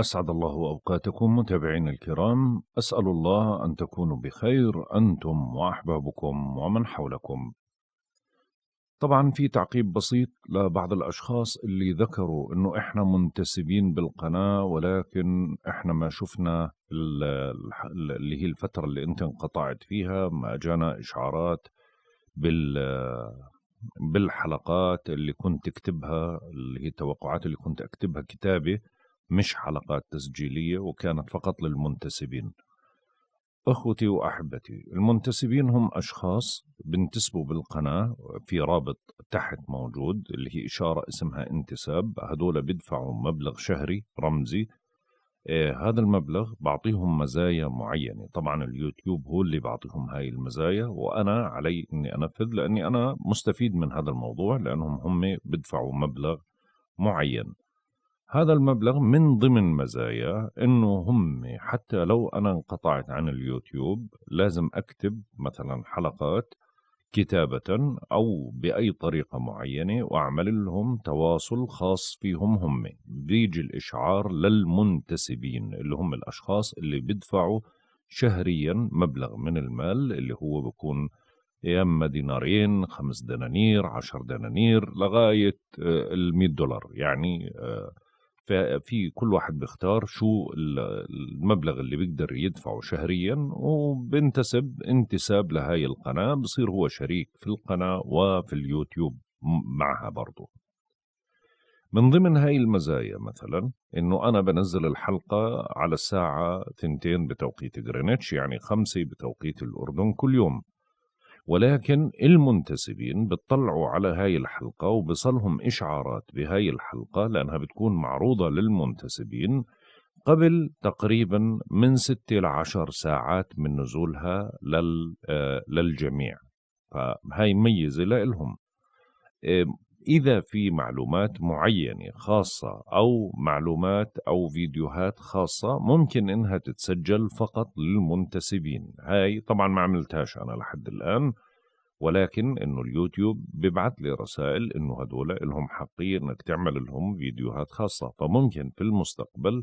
أسعد الله أوقاتكم متابعين الكرام أسأل الله أن تكونوا بخير أنتم وأحبابكم ومن حولكم طبعا في تعقيب بسيط لبعض الأشخاص اللي ذكروا أنه إحنا منتسبين بالقناة ولكن إحنا ما شفنا اللي هي الفترة اللي أنت انقطعت فيها ما جانا إشعارات بال بالحلقات اللي كنت تكتبها اللي هي التوقعات اللي كنت أكتبها كتابي مش حلقات تسجيلية وكانت فقط للمنتسبين أخوتي وأحبتي المنتسبين هم أشخاص بنتسبوا بالقناة في رابط تحت موجود اللي هي إشارة اسمها انتساب هدول بيدفعوا مبلغ شهري رمزي إيه هذا المبلغ بعطيهم مزايا معينة طبعا اليوتيوب هو اللي بعطيهم هاي المزايا وأنا علي أني أنفذ لأني أنا مستفيد من هذا الموضوع لأنهم هم بيدفعوا مبلغ معين هذا المبلغ من ضمن مزايا انه هم حتى لو انا انقطعت عن اليوتيوب لازم اكتب مثلا حلقات كتابة أو بأي طريقة معينة وأعمل لهم تواصل خاص فيهم هم بيجي الإشعار للمنتسبين اللي هم الأشخاص اللي بيدفعوا شهريا مبلغ من المال اللي هو بكون يا اما دينارين خمس دنانير عشر دنانير لغايه آه، المية دولار يعني آه، ففي كل واحد بيختار شو المبلغ اللي بيقدر يدفعه شهريا وبنتسب انتساب لهاي القناة بصير هو شريك في القناة وفي اليوتيوب معها برضه من ضمن هاي المزايا مثلا انه انا بنزل الحلقة على الساعة ثنتين بتوقيت جرينتش يعني 5 بتوقيت الاردن كل يوم ولكن المنتسبين بتطلعوا على هاي الحلقة وبصلهم إشعارات بهاي الحلقة لأنها بتكون معروضة للمنتسبين قبل تقريبا من ستة إلى عشر ساعات من نزولها آه، للجميع فهاي ميزة لإلهم إذا في معلومات معينة خاصة أو معلومات أو فيديوهات خاصة ممكن إنها تتسجل فقط للمنتسبين هاي طبعا ما عملتهاش أنا لحد الآن ولكن إنه اليوتيوب ببعث لي رسائل إنه هدول إلهم حقية إنك تعمل لهم فيديوهات خاصة فممكن في المستقبل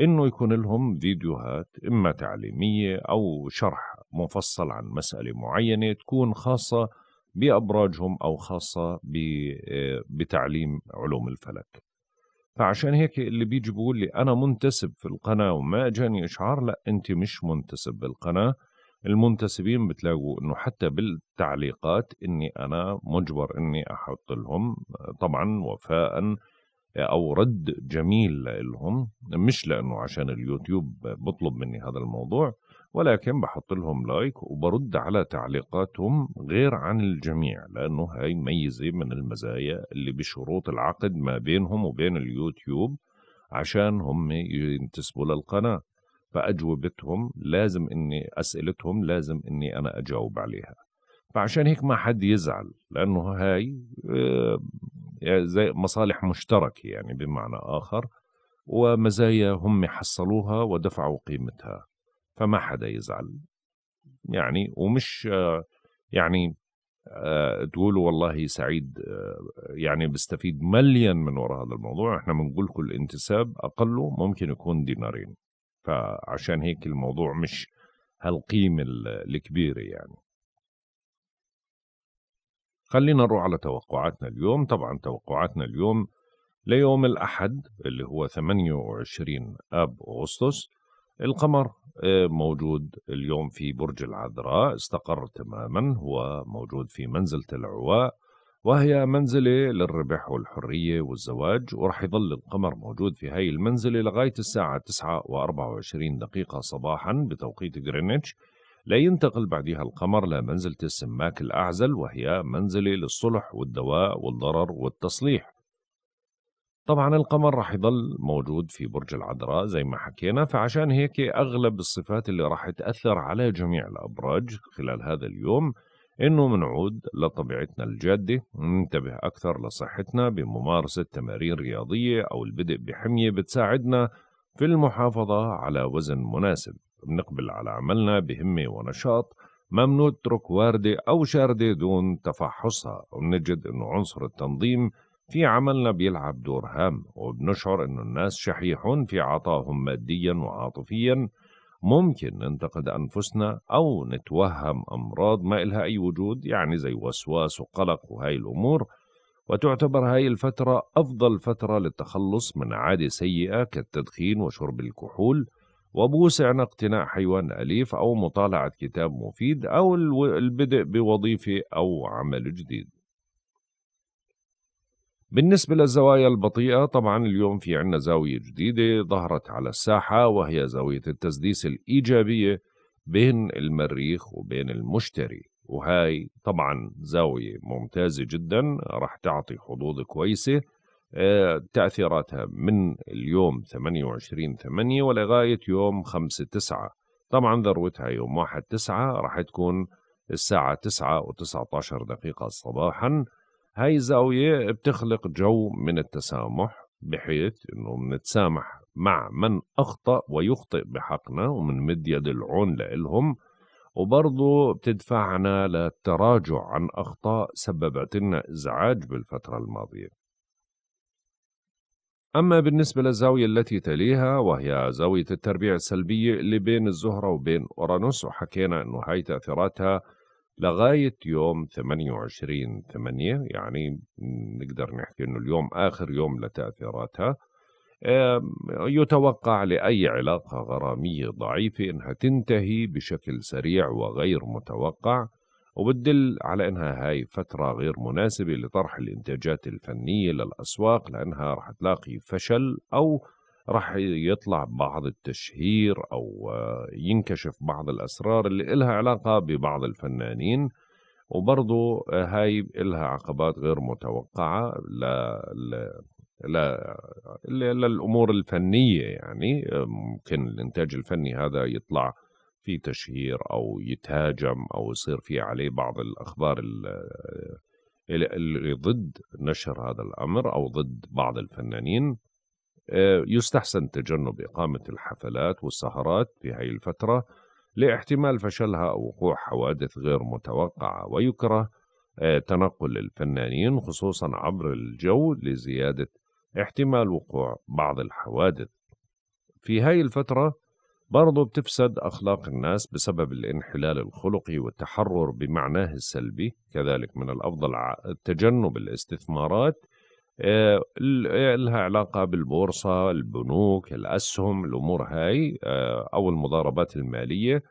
إنه يكون لهم فيديوهات إما تعليمية أو شرح مفصل عن مسألة معينة تكون خاصة بأبراجهم أو خاصة آه، بتعليم علوم الفلك فعشان هيك اللي بيجي بيقول لي أنا منتسب في القناة وما اجاني إشعار لا أنت مش منتسب بالقناة المنتسبين بتلاقوا انه حتى بالتعليقات اني انا مجبر اني احط لهم طبعا وفاء او رد جميل لهم مش لانه عشان اليوتيوب بطلب مني هذا الموضوع ولكن بحط لهم لايك وبرد على تعليقاتهم غير عن الجميع لأنه هاي ميزة من المزايا اللي بشروط العقد ما بينهم وبين اليوتيوب عشان هم ينتسبوا للقناة فأجوبتهم لازم إني أسئلتهم لازم إني أنا أجاوب عليها فعشان هيك ما حد يزعل لأنه هاي آه، يعني زي مصالح مشتركة يعني بمعنى آخر ومزايا هم حصلوها ودفعوا قيمتها فما حدا يزعل يعني ومش يعني آه، تقولوا والله سعيد آه، يعني بستفيد مليا من وراء هذا الموضوع احنا بنقول لكم الانتساب اقله ممكن يكون دينارين فعشان هيك الموضوع مش هالقيمة الكبيرة يعني خلينا نروح على توقعاتنا اليوم طبعا توقعاتنا اليوم ليوم الأحد اللي هو 28 آب أغسطس القمر موجود اليوم في برج العذراء استقر تماما هو موجود في منزلة العواء وهي منزلة للربح والحرية والزواج ورح يظل القمر موجود في هاي المنزلة لغاية الساعة 9 و24 دقيقة صباحا بتوقيت غرينتش لا ينتقل بعدها القمر لمنزلة السماك الأعزل وهي منزلة للصلح والدواء والضرر والتصليح طبعا القمر راح يضل موجود في برج العذراء زي ما حكينا فعشان هيك أغلب الصفات اللي راح تأثر على جميع الأبراج خلال هذا اليوم إنه منعود لطبيعتنا الجادة ننتبه أكثر لصحتنا بممارسة تمارين رياضية أو البدء بحمية بتساعدنا في المحافظة على وزن مناسب بنقبل على عملنا بهمة ونشاط ممنوع نترك واردة أو شاردة دون تفحصها وبنجد أنه عنصر التنظيم في عملنا بيلعب دور هام وبنشعر إنه الناس شحيحون في عطائهم ماديا وعاطفيا ممكن ننتقد أنفسنا أو نتوهم أمراض ما إلها أي وجود يعني زي وسواس وقلق وهاي الأمور وتعتبر هاي الفترة أفضل فترة للتخلص من عادة سيئة كالتدخين وشرب الكحول وبوسعنا اقتناء حيوان أليف أو مطالعة كتاب مفيد أو البدء بوظيفة أو عمل جديد بالنسبة للزوايا البطيئة طبعا اليوم في عنا زاوية جديدة ظهرت على الساحة وهي زاوية التسديس الإيجابية بين المريخ وبين المشتري وهاي طبعا زاوية ممتازة جدا رح تعطي حظوظ كويسة آه، تأثيراتها من اليوم 28 8 ولغاية يوم 5 9 طبعا ذروتها يوم 1 9 رح تكون الساعة 9 و19 دقيقة صباحاً هاي الزاوية بتخلق جو من التسامح بحيث انه منتسامح مع من اخطأ ويخطئ بحقنا ومنمد يد العون لإلهم وبرضه بتدفعنا للتراجع عن أخطاء سببت لنا إزعاج بالفترة الماضية أما بالنسبة للزاوية التي تليها وهي زاوية التربيع السلبية اللي بين الزهرة وبين أورانوس وحكينا أنه هاي تأثيراتها لغاية يوم 28 8 يعني نقدر نحكي أنه اليوم آخر يوم لتأثيراتها يتوقع لأي علاقة غرامية ضعيفة أنها تنتهي بشكل سريع وغير متوقع وبتدل على أنها هاي فترة غير مناسبة لطرح الإنتاجات الفنية للأسواق لأنها رح تلاقي فشل أو راح يطلع بعض التشهير او ينكشف بعض الاسرار اللي إلها علاقه ببعض الفنانين وبرضه هاي إلها عقبات غير متوقعه لا لا للامور الفنيه يعني ممكن الانتاج الفني هذا يطلع في تشهير او يتهاجم او يصير في عليه بعض الاخبار اللي ضد نشر هذا الامر او ضد بعض الفنانين يستحسن تجنب إقامة الحفلات والسهرات في هذه الفترة لاحتمال فشلها أو وقوع حوادث غير متوقعة ويكره آه، تنقل الفنانين خصوصا عبر الجو لزيادة احتمال وقوع بعض الحوادث في هاي الفترة برضو بتفسد أخلاق الناس بسبب الانحلال الخلقي والتحرر بمعناه السلبي كذلك من الأفضل تجنب الاستثمارات آه، آه، لها علاقة بالبورصة البنوك الأسهم الأمور هاي آه، أو المضاربات المالية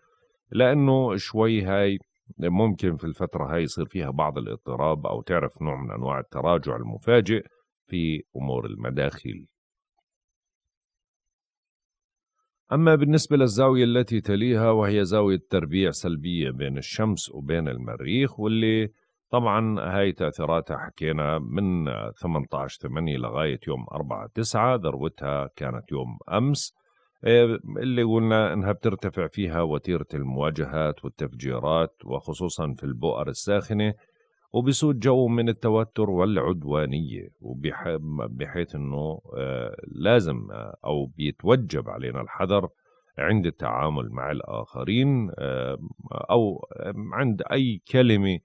لأنه شوي هاي ممكن في الفترة هاي يصير فيها بعض الاضطراب أو تعرف نوع من أنواع التراجع المفاجئ في أمور المداخل أما بالنسبة للزاوية التي تليها وهي زاوية تربيع سلبية بين الشمس وبين المريخ واللي طبعا هاي تأثيراتها حكينا من 18 8 لغاية يوم 4 9 ذروتها كانت يوم أمس آه، اللي قلنا انها بترتفع فيها وتيره المواجهات والتفجيرات وخصوصا في البؤر الساخنه وبسود جو من التوتر والعدوانيه بحيث انه آه، لازم آه، او بيتوجب علينا الحذر عند التعامل مع الاخرين او عند اي كلمه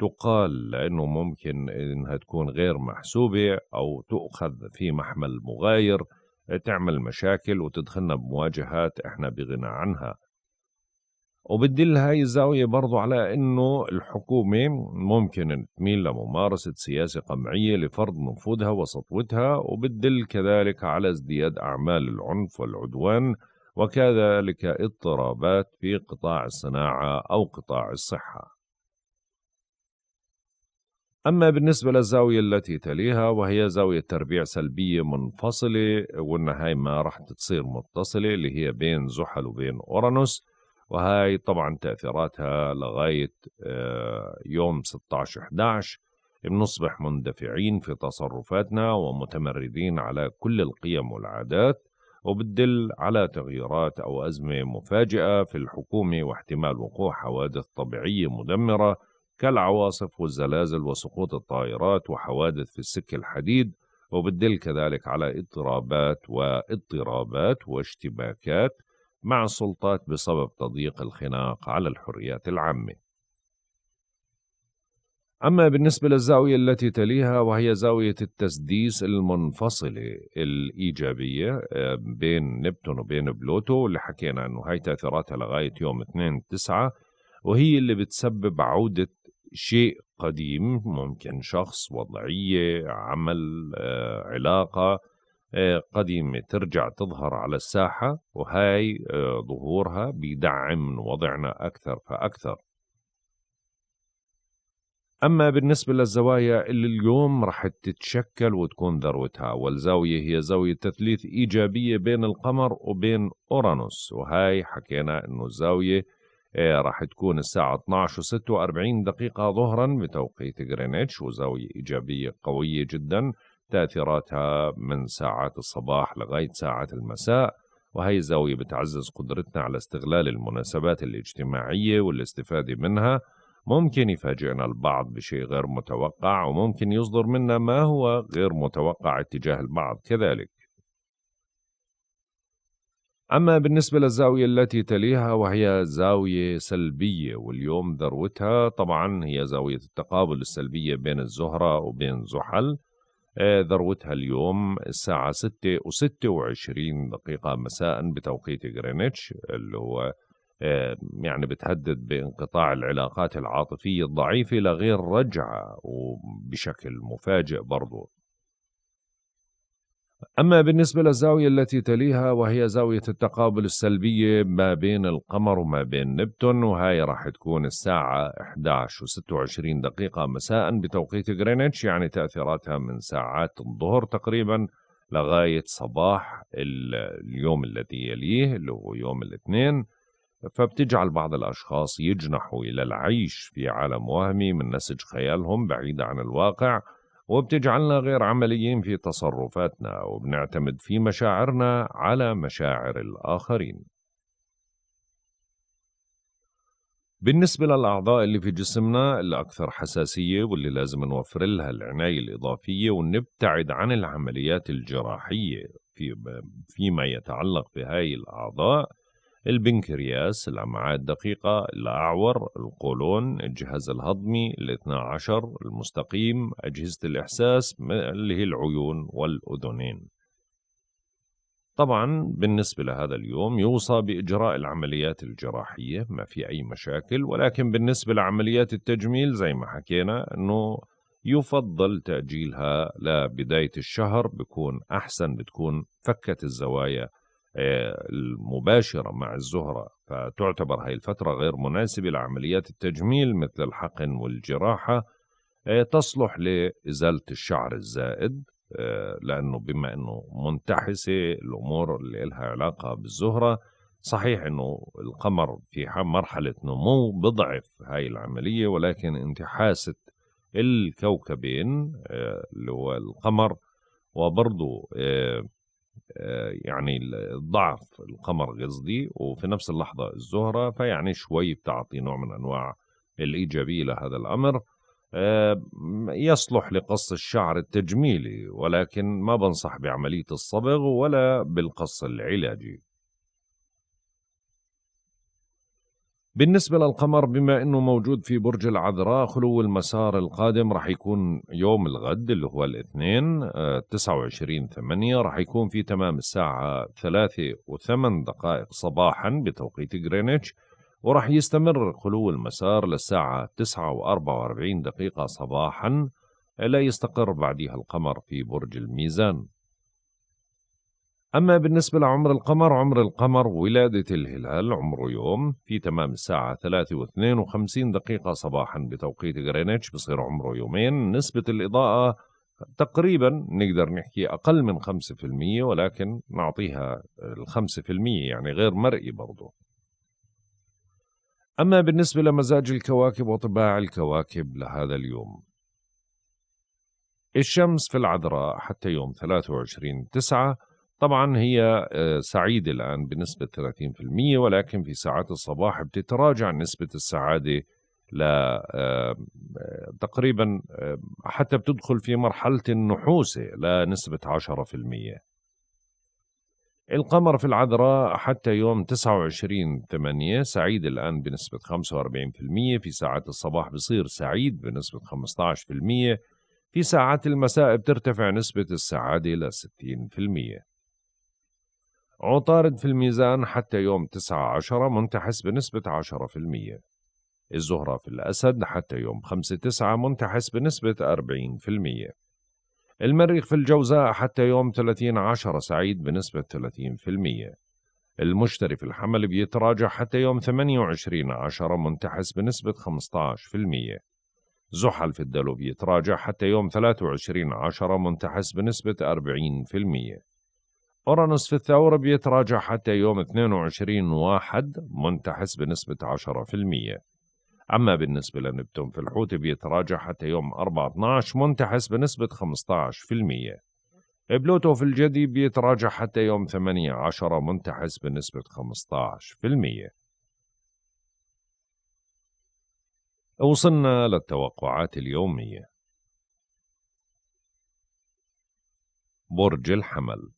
تقال لأنه ممكن إنها تكون غير محسوبة أو تؤخذ في محمل مغاير تعمل مشاكل وتدخلنا بمواجهات إحنا بغنى عنها وبتدل هاي الزاوية برضو على أنه الحكومة ممكن تميل لممارسة سياسة قمعية لفرض نفوذها وسطوتها وبتدل كذلك على ازدياد أعمال العنف والعدوان وكذلك اضطرابات في قطاع الصناعة أو قطاع الصحة أما بالنسبة للزاوية التي تليها وهي زاوية تربيع سلبية منفصلة والنهاية هاي ما راح تصير متصلة اللي هي بين زحل وبين أورانوس وهاي طبعا تأثيراتها لغاية آه، يوم 16/11 بنصبح مندفعين في تصرفاتنا ومتمردين على كل القيم والعادات وبتدل على تغييرات أو أزمة مفاجئة في الحكومة واحتمال وقوع حوادث طبيعية مدمرة كالعواصف والزلازل وسقوط الطائرات وحوادث في السك الحديد وبتدل كذلك على اضطرابات واضطرابات واشتباكات مع السلطات بسبب تضييق الخناق على الحريات العامة. أما بالنسبة للزاوية التي تليها وهي زاوية التسديس المنفصلة الإيجابية بين نبتون وبين بلوتو اللي حكينا أنه هاي تأثيراتها لغاية يوم 2 9 وهي اللي بتسبب عودة شيء قديم ممكن شخص وضعية عمل آه، علاقة آه، قديمة ترجع تظهر على الساحة وهاي آه، ظهورها بيدعم من وضعنا أكثر فأكثر أما بالنسبة للزوايا اللي اليوم رح تتشكل وتكون ذروتها والزاوية هي زاوية تثليث إيجابية بين القمر وبين أورانوس وهاي حكينا أنه الزاوية إيه، راح تكون الساعة 12 و46 دقيقة ظهرا بتوقيت غرينتش وزاوية إيجابية قوية جدا تأثيراتها من ساعات الصباح لغاية ساعات المساء وهي الزاوية بتعزز قدرتنا على استغلال المناسبات الاجتماعية والاستفادة منها ممكن يفاجئنا البعض بشيء غير متوقع وممكن يصدر منا ما هو غير متوقع اتجاه البعض كذلك أما بالنسبة للزاوية التي تليها وهي زاوية سلبية واليوم ذروتها طبعا هي زاوية التقابل السلبية بين الزهرة وبين زحل آه، ذروتها اليوم الساعة 6 و26 دقيقة مساء بتوقيت غرينتش اللي هو آه، يعني بتهدد بانقطاع العلاقات العاطفية الضعيفة لغير رجعة وبشكل مفاجئ برضو أما بالنسبة للزاوية التي تليها وهي زاوية التقابل السلبية ما بين القمر وما بين نبتون وهي راح تكون الساعة 11 و26 دقيقة مساء بتوقيت غرينتش يعني تأثيراتها من ساعات الظهر تقريبا لغاية صباح اليوم الذي يليه اللي هو يوم الاثنين فبتجعل بعض الأشخاص يجنحوا إلى العيش في عالم وهمي من نسج خيالهم بعيد عن الواقع وبتجعلنا غير عمليين في تصرفاتنا وبنعتمد في مشاعرنا على مشاعر الآخرين بالنسبة للأعضاء اللي في جسمنا الأكثر حساسية واللي لازم نوفر لها العناية الإضافية ونبتعد عن العمليات الجراحية فيما يتعلق بهاي الأعضاء البنكرياس الأمعاء الدقيقة الأعور القولون الجهاز الهضمي الاثنى عشر المستقيم أجهزة الإحساس اللي هي العيون والأذنين طبعا بالنسبة لهذا اليوم يوصى بإجراء العمليات الجراحية ما في أي مشاكل ولكن بالنسبة لعمليات التجميل زي ما حكينا أنه يفضل تأجيلها لبداية الشهر بكون أحسن بتكون فكت الزوايا المباشرة مع الزهرة فتعتبر هذه الفترة غير مناسبة لعمليات التجميل مثل الحقن والجراحة آه، تصلح لإزالة الشعر الزائد آه، لأنه بما أنه منتحسة الأمور اللي لها علاقة بالزهرة صحيح أنه القمر في مرحلة نمو بضعف هاي العملية ولكن انتحاسة الكوكبين آه، اللي هو القمر وبرضه آه، يعني ضعف القمر قصدي وفي نفس اللحظة الزهرة فيعني شوي بتعطي نوع من أنواع الإيجابية لهذا الأمر آه، يصلح لقص الشعر التجميلي ولكن ما بنصح بعملية الصبغ ولا بالقص العلاجي بالنسبة للقمر بما أنه موجود في برج العذراء خلو المسار القادم رح يكون يوم الغد اللي هو الاثنين 29 8 رح يكون في تمام الساعة ثلاثة وثمان دقائق صباحا بتوقيت غرينتش ورح يستمر خلو المسار للساعة تسعة وأربعة وأربعين دقيقة صباحا لا يستقر بعدها القمر في برج الميزان أما بالنسبة لعمر القمر عمر القمر ولادة الهلال عمره يوم في تمام الساعة 3 و52 دقيقة صباحا بتوقيت غرينتش بصير عمره يومين نسبة الإضاءة تقريبا نقدر نحكي أقل من 5% ولكن نعطيها ال 5% يعني غير مرئي برضه أما بالنسبة لمزاج الكواكب وطباع الكواكب لهذا اليوم الشمس في العذراء حتى يوم 23 9 طبعا هي آه، سعيدة الآن بنسبة 30% ولكن في ساعات الصباح بتتراجع نسبة السعادة ل آه، تقريبا حتى بتدخل في مرحلة النحوسة لنسبة 10% القمر في العذراء حتى يوم 29 8 سعيد الآن بنسبة 45% في ساعات الصباح بصير سعيد بنسبة 15% في ساعات المساء بترتفع نسبة السعادة إلى 60% عطارد في الميزان حتى يوم 19 منتحس بنسبة 10% الزهرة في الأسد حتى يوم 5/9 منتحس بنسبة 40% المريخ في الجوزاء حتى يوم 30 عشرة سعيد بنسبة 30% المشتري في الحمل بيتراجع حتى يوم 28 عشرة منتحس بنسبة 15% زحل في الدلو بيتراجع حتى يوم 23 عشرة منتحس بنسبة 40% أورانوس في الثورة بيتراجع حتى يوم 22 واحد منتحس بنسبة 10% أما بالنسبة لنبتون في الحوت بيتراجع حتى يوم 4 12 منتحس بنسبة 15% بلوتو في الجدي بيتراجع حتى يوم 8 10 منتحس بنسبة 15% وصلنا للتوقعات اليومية برج الحمل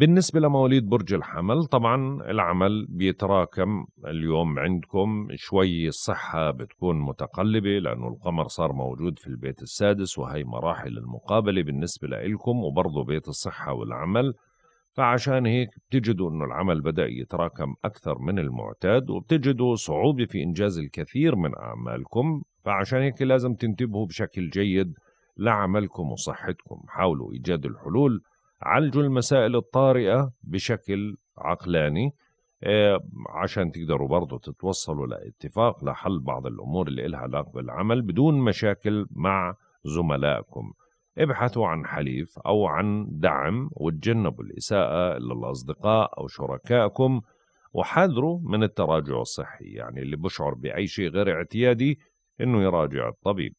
بالنسبة لمواليد برج الحمل طبعا العمل بيتراكم اليوم عندكم شوي الصحة بتكون متقلبة لأنه القمر صار موجود في البيت السادس وهي مراحل المقابلة بالنسبة لإلكم وبرضه بيت الصحة والعمل فعشان هيك بتجدوا أنه العمل بدأ يتراكم أكثر من المعتاد وبتجدوا صعوبة في إنجاز الكثير من أعمالكم فعشان هيك لازم تنتبهوا بشكل جيد لعملكم وصحتكم حاولوا إيجاد الحلول عالجوا المسائل الطارئة بشكل عقلاني آه، عشان تقدروا برضه تتوصلوا لاتفاق لحل بعض الأمور اللي إلها علاقة بالعمل بدون مشاكل مع زملائكم ابحثوا عن حليف أو عن دعم وتجنبوا الإساءة للأصدقاء أو شركائكم وحذروا من التراجع الصحي يعني اللي بشعر بأي شيء غير اعتيادي إنه يراجع الطبيب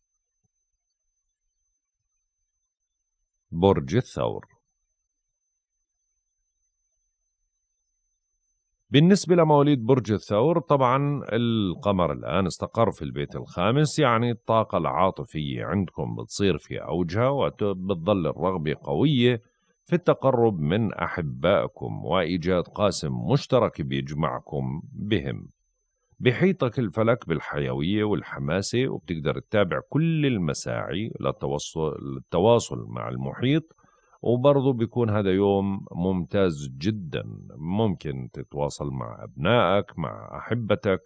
برج الثور بالنسبة لمواليد برج الثور طبعا القمر الآن استقر في البيت الخامس يعني الطاقة العاطفية عندكم بتصير في أوجها وبتظل الرغبة قوية في التقرب من أحبائكم وإيجاد قاسم مشترك بيجمعكم بهم بحيطك الفلك بالحيوية والحماسة وبتقدر تتابع كل المساعي للتواصل مع المحيط وبرضه بيكون هذا يوم ممتاز جدا ممكن تتواصل مع أبنائك مع أحبتك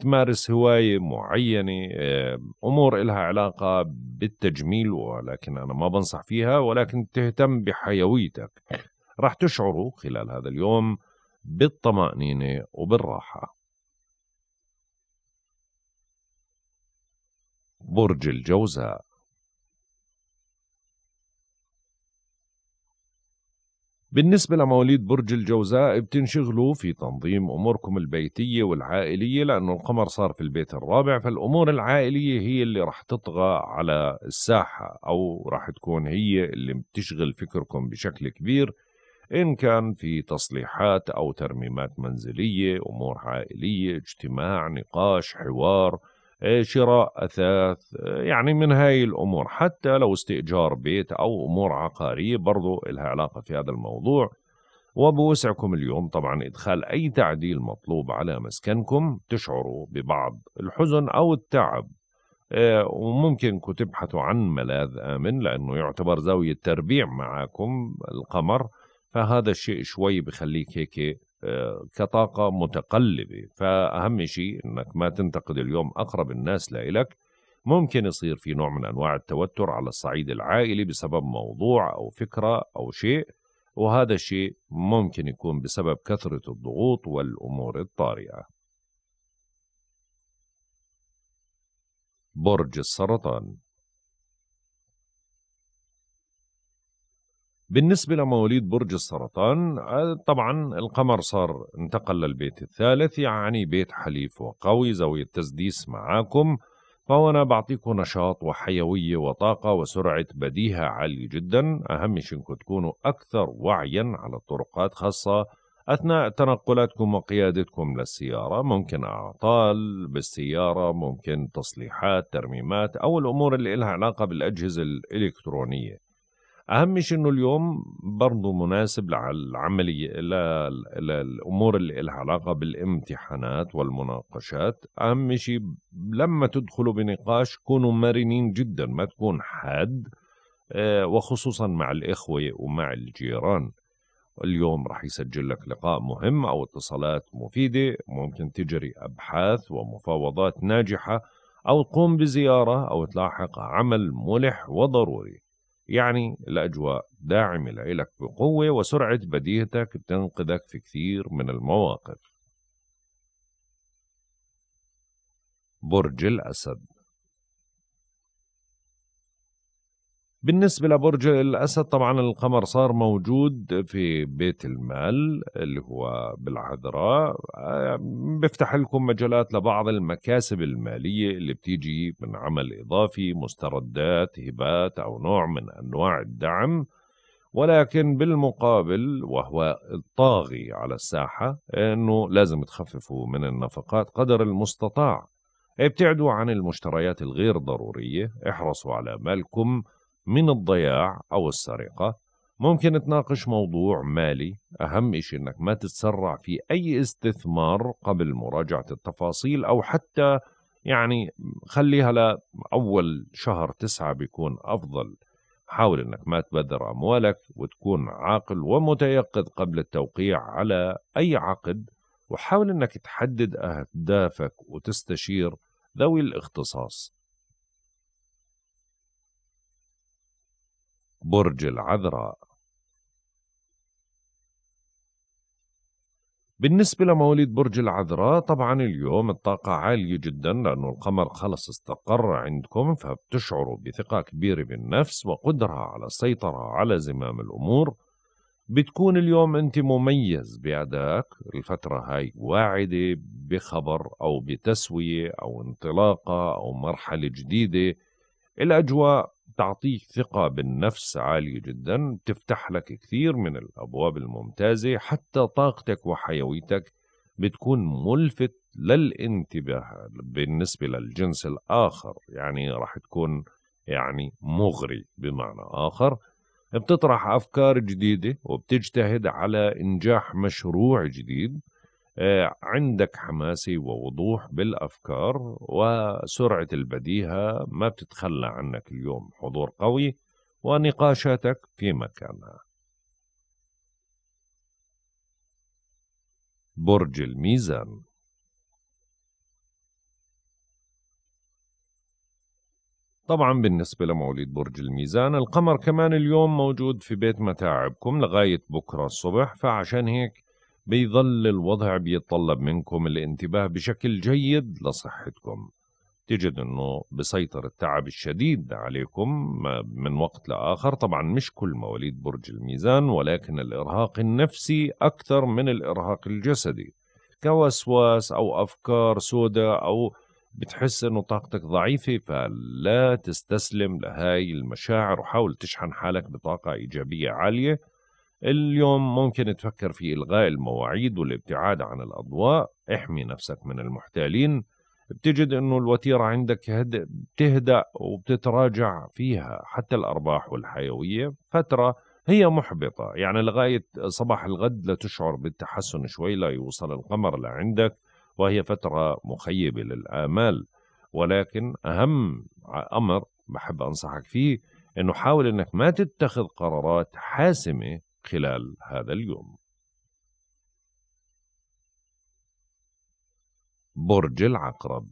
تمارس هواية معينة آه، أمور إلها علاقة بالتجميل ولكن أنا ما بنصح فيها ولكن تهتم بحيويتك راح تشعروا خلال هذا اليوم بالطمأنينة وبالراحة برج الجوزاء بالنسبة لمواليد برج الجوزاء بتنشغلوا في تنظيم أموركم البيتية والعائلية لأنه القمر صار في البيت الرابع فالأمور العائلية هي اللي راح تطغى على الساحة أو راح تكون هي اللي بتشغل فكركم بشكل كبير إن كان في تصليحات أو ترميمات منزلية أمور عائلية اجتماع نقاش حوار آه، شراء أثاث آه، يعني من هاي الأمور حتى لو استئجار بيت أو أمور عقارية برضو لها علاقة في هذا الموضوع وبوسعكم اليوم طبعا إدخال أي تعديل مطلوب على مسكنكم تشعروا ببعض الحزن أو التعب آه، وممكن تبحثوا عن ملاذ آمن لأنه يعتبر زاوية تربيع معاكم القمر فهذا الشيء شوي بخليك هيك كطاقة متقلبة فأهم شيء أنك ما تنتقد اليوم أقرب الناس لإلك ممكن يصير في نوع من أنواع التوتر على الصعيد العائلي بسبب موضوع أو فكرة أو شيء وهذا الشيء ممكن يكون بسبب كثرة الضغوط والأمور الطارئة برج السرطان بالنسبة لمواليد برج السرطان آه، طبعا القمر صار انتقل للبيت الثالث يعني بيت حليف وقوي زاوية تسديس معاكم أنا بعطيكم نشاط وحيوية وطاقة وسرعة بديهة عالية جدا أهم شيء انكم تكونوا أكثر وعيا على الطرقات خاصة أثناء تنقلاتكم وقيادتكم للسيارة ممكن أعطال بالسيارة ممكن تصليحات ترميمات أو الأمور اللي لها علاقة بالأجهزة الإلكترونية اهم شيء انه اليوم برضه مناسب للعمليه للامور اللي لها علاقه بالامتحانات والمناقشات اهم شيء لما تدخلوا بنقاش كونوا مرنين جدا ما تكون حاد آه، وخصوصا مع الاخوه ومع الجيران اليوم راح يسجل لك لقاء مهم او اتصالات مفيده ممكن تجري ابحاث ومفاوضات ناجحه او تقوم بزياره او تلاحق عمل ملح وضروري يعني الأجواء داعمة لإلك بقوة وسرعة بديهتك بتنقذك في كثير من المواقف برج الأسد بالنسبة لبرج الأسد طبعا القمر صار موجود في بيت المال اللي هو بالعذراء آه، بيفتح لكم مجالات لبعض المكاسب المالية اللي بتيجي من عمل إضافي مستردات هبات أو نوع من أنواع الدعم ولكن بالمقابل وهو الطاغي على الساحة أنه لازم تخففوا من النفقات قدر المستطاع ابتعدوا عن المشتريات الغير ضرورية احرصوا على مالكم من الضياع أو السرقة ممكن تناقش موضوع مالي أهم شيء أنك ما تتسرع في أي استثمار قبل مراجعة التفاصيل أو حتى يعني خليها لأول شهر تسعة بيكون أفضل حاول أنك ما تبذر أموالك وتكون عاقل ومتيقظ قبل التوقيع على أي عقد وحاول أنك تحدد أهدافك وتستشير ذوي الاختصاص برج العذراء بالنسبة لمواليد برج العذراء طبعا اليوم الطاقة عالية جدا لأنه القمر خلص استقر عندكم فبتشعروا بثقة كبيرة بالنفس وقدرة على السيطرة على زمام الأمور بتكون اليوم أنت مميز بأدائك الفترة هاي واعدة بخبر أو بتسوية أو انطلاقة أو مرحلة جديدة الأجواء تعطيك ثقة بالنفس عالية جدا تفتح لك كثير من الأبواب الممتازة حتى طاقتك وحيويتك بتكون ملفت للانتباه بالنسبة للجنس الآخر يعني راح تكون يعني مغري بمعنى آخر بتطرح أفكار جديدة وبتجتهد على إنجاح مشروع جديد آه، عندك حماسي ووضوح بالافكار وسرعه البديهه ما بتتخلى عنك اليوم حضور قوي ونقاشاتك في مكانها برج الميزان طبعا بالنسبة لمواليد برج الميزان القمر كمان اليوم موجود في بيت متاعبكم لغاية بكرة الصبح فعشان هيك بيظل الوضع بيتطلب منكم الانتباه بشكل جيد لصحتكم تجد انه بسيطر التعب الشديد عليكم من وقت لاخر طبعا مش كل مواليد برج الميزان ولكن الارهاق النفسي اكثر من الارهاق الجسدي كوسواس او افكار سوداء او بتحس انه طاقتك ضعيفه فلا تستسلم لهاي المشاعر وحاول تشحن حالك بطاقه ايجابيه عاليه اليوم ممكن تفكر في إلغاء المواعيد والابتعاد عن الأضواء احمي نفسك من المحتالين بتجد أنه الوتيرة عندك هد... بتهدأ وبتتراجع فيها حتى الأرباح والحيوية فترة هي محبطة يعني لغاية صباح الغد لا تشعر بالتحسن شوي لا يوصل القمر لعندك وهي فترة مخيبة للآمال ولكن أهم أمر بحب أنصحك فيه أنه حاول أنك ما تتخذ قرارات حاسمة خلال هذا اليوم برج العقرب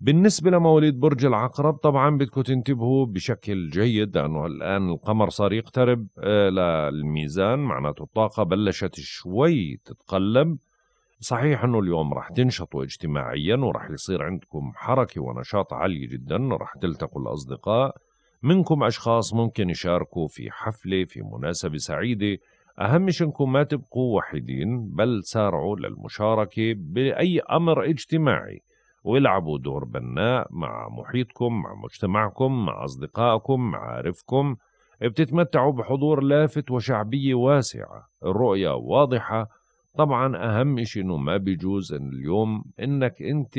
بالنسبة لمواليد برج العقرب طبعا بدكم تنتبهوا بشكل جيد لأنه الآن القمر صار يقترب آه، للميزان معناته الطاقة بلشت شوي تتقلب صحيح أنه اليوم رح تنشطوا اجتماعيا ورح يصير عندكم حركة ونشاط عالي جدا ورح تلتقوا الأصدقاء منكم أشخاص ممكن يشاركوا في حفلة في مناسبة سعيدة شيء إنكم ما تبقوا وحيدين بل سارعوا للمشاركة بأي أمر اجتماعي والعبوا دور بناء مع محيطكم مع مجتمعكم مع أصدقائكم معارفكم بتتمتعوا بحضور لافت وشعبية واسعة الرؤية واضحة طبعا أهم شيء إنه ما بيجوز إن اليوم إنك أنت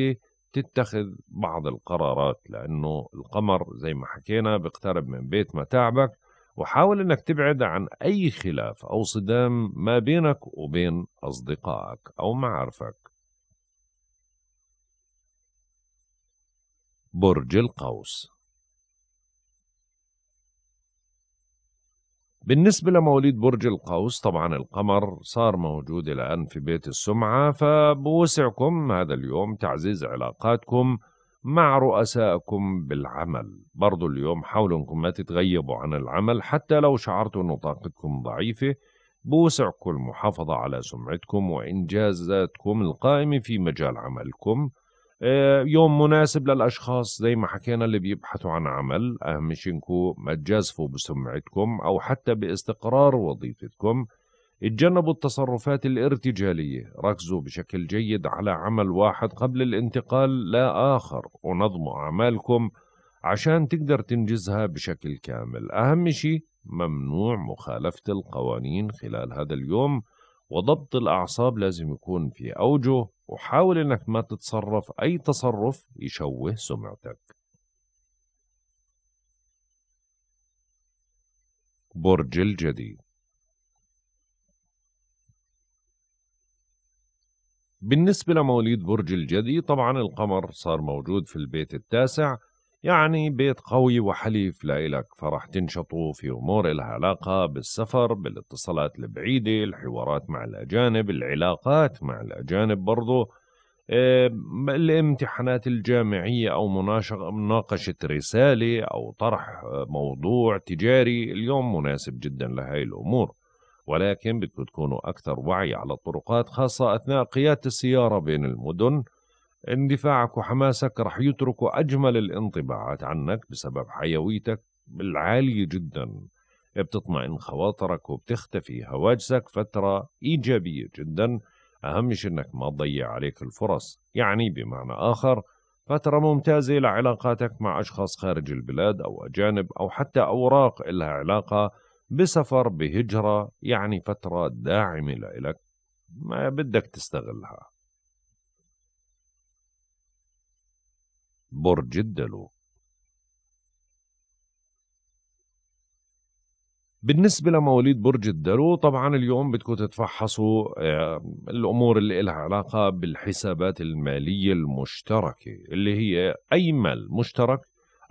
تتخذ بعض القرارات لأنه القمر زي ما حكينا بيقترب من بيت متاعبك وحاول أنك تبعد عن أي خلاف أو صدام ما بينك وبين أصدقائك أو معارفك برج القوس بالنسبة لمواليد برج القوس طبعا القمر صار موجود الآن في بيت السمعة فبوسعكم هذا اليوم تعزيز علاقاتكم مع رؤسائكم بالعمل برضو اليوم حاولوا انكم ما تتغيبوا عن العمل حتى لو شعرتوا انه طاقتكم ضعيفة بوسعكم المحافظة على سمعتكم وإنجازاتكم القائمة في مجال عملكم آه، يوم مناسب للأشخاص زي ما حكينا اللي بيبحثوا عن عمل أهم شيء ما تجازفوا بسمعتكم أو حتى باستقرار وظيفتكم اتجنبوا التصرفات الارتجالية ركزوا بشكل جيد على عمل واحد قبل الانتقال لآخر ونظموا أعمالكم عشان تقدر تنجزها بشكل كامل أهم شيء ممنوع مخالفة القوانين خلال هذا اليوم وضبط الأعصاب لازم يكون في أوجه وحاول إنك ما تتصرف أي تصرف يشوه سمعتك برج الجدي بالنسبة لمواليد برج الجدي طبعا القمر صار موجود في البيت التاسع يعني بيت قوي وحليف لإلك فرح تنشطوا في أمور لها علاقة بالسفر بالاتصالات البعيدة الحوارات مع الأجانب العلاقات مع الأجانب برضو آه، الامتحانات الجامعية أو مناقشة رسالة أو طرح آه، موضوع تجاري اليوم مناسب جدا لهي الأمور ولكن بدكم تكونوا أكثر وعي على الطرقات خاصة أثناء قيادة السيارة بين المدن اندفاعك وحماسك رح يتركوا أجمل الانطباعات عنك بسبب حيويتك العالية جدا بتطمئن خواطرك وبتختفي هواجسك فترة إيجابية جدا أهم شيء إنك ما تضيع عليك الفرص يعني بمعنى آخر فترة ممتازة لعلاقاتك مع أشخاص خارج البلاد أو أجانب أو حتى أوراق إلها علاقة بسفر بهجرة يعني فترة داعمة لإلك ما بدك تستغلها برج الدلو بالنسبة لمواليد برج الدلو طبعا اليوم بدكم تتفحصوا آه، الأمور اللي لها علاقة بالحسابات المالية المشتركة اللي هي أي مال مشترك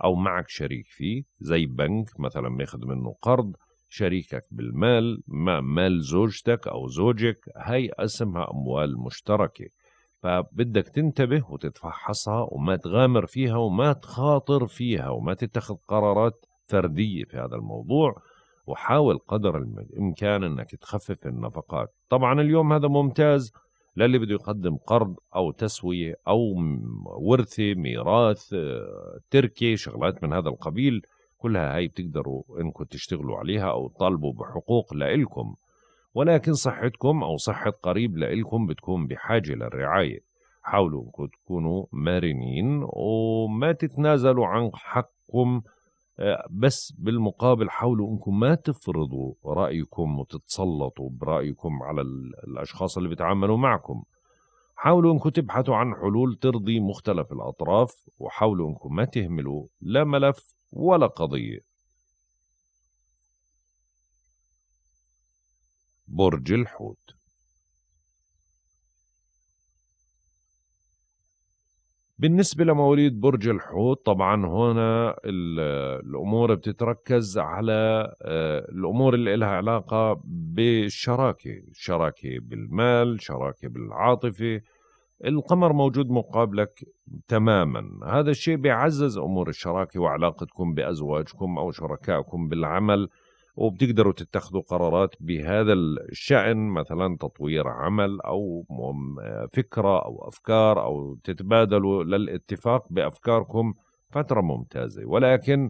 أو معك شريك فيه زي بنك مثلا ماخذ منه قرض شريكك بالمال ما مال زوجتك أو زوجك هاي اسمها أموال مشتركة فبدك تنتبه وتتفحصها وما تغامر فيها وما تخاطر فيها وما تتخذ قرارات فرديه في هذا الموضوع وحاول قدر الامكان انك تخفف النفقات طبعا اليوم هذا ممتاز للي بده يقدم قرض او تسويه او ورثه ميراث آه، تركي شغلات من هذا القبيل كلها هاي بتقدروا انكم تشتغلوا عليها او تطالبوا بحقوق لإلكم ولكن صحتكم أو صحة قريب لإلكم بتكون بحاجة للرعاية حاولوا انكم تكونوا مرنين وما تتنازلوا عن حقكم آه، بس بالمقابل حاولوا انكم ما تفرضوا رايكم وتتسلطوا برايكم على الاشخاص اللي بيتعاملوا معكم حاولوا انكم تبحثوا عن حلول ترضي مختلف الاطراف وحاولوا انكم ما تهملوا لا ملف ولا قضيه برج الحوت بالنسبة لمواليد برج الحوت طبعا هنا الأمور بتتركز على آه، الأمور اللي لها علاقة بالشراكة شراكة بالمال شراكة بالعاطفة القمر موجود مقابلك تماما هذا الشيء بيعزز أمور الشراكة وعلاقتكم بأزواجكم أو شركائكم بالعمل وبتقدروا تتخذوا قرارات بهذا الشأن مثلا تطوير عمل أو آه، فكرة أو أفكار أو تتبادلوا للاتفاق بأفكاركم فترة ممتازة ولكن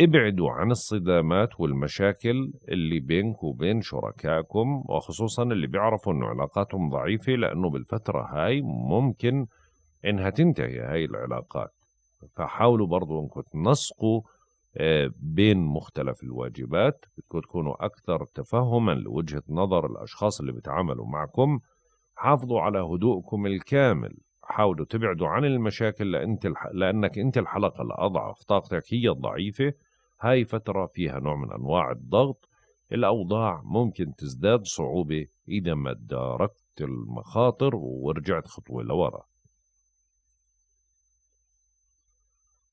ابعدوا عن الصدامات والمشاكل اللي بينك وبين شركائكم وخصوصا اللي بيعرفوا انه علاقاتهم ضعيفة لانه بالفترة هاي ممكن انها تنتهي هاي العلاقات فحاولوا برضو انكم تنسقوا بين مختلف الواجبات بدكم تكونوا أكثر تفهما لوجهة نظر الأشخاص اللي بيتعاملوا معكم حافظوا على هدوءكم الكامل حاولوا تبعدوا عن المشاكل لأنت الح... لأنك أنت الحلقة الأضعف طاقتك هي الضعيفة هاي فترة فيها نوع من أنواع الضغط الأوضاع ممكن تزداد صعوبة إذا ما تداركت المخاطر ورجعت خطوة لورا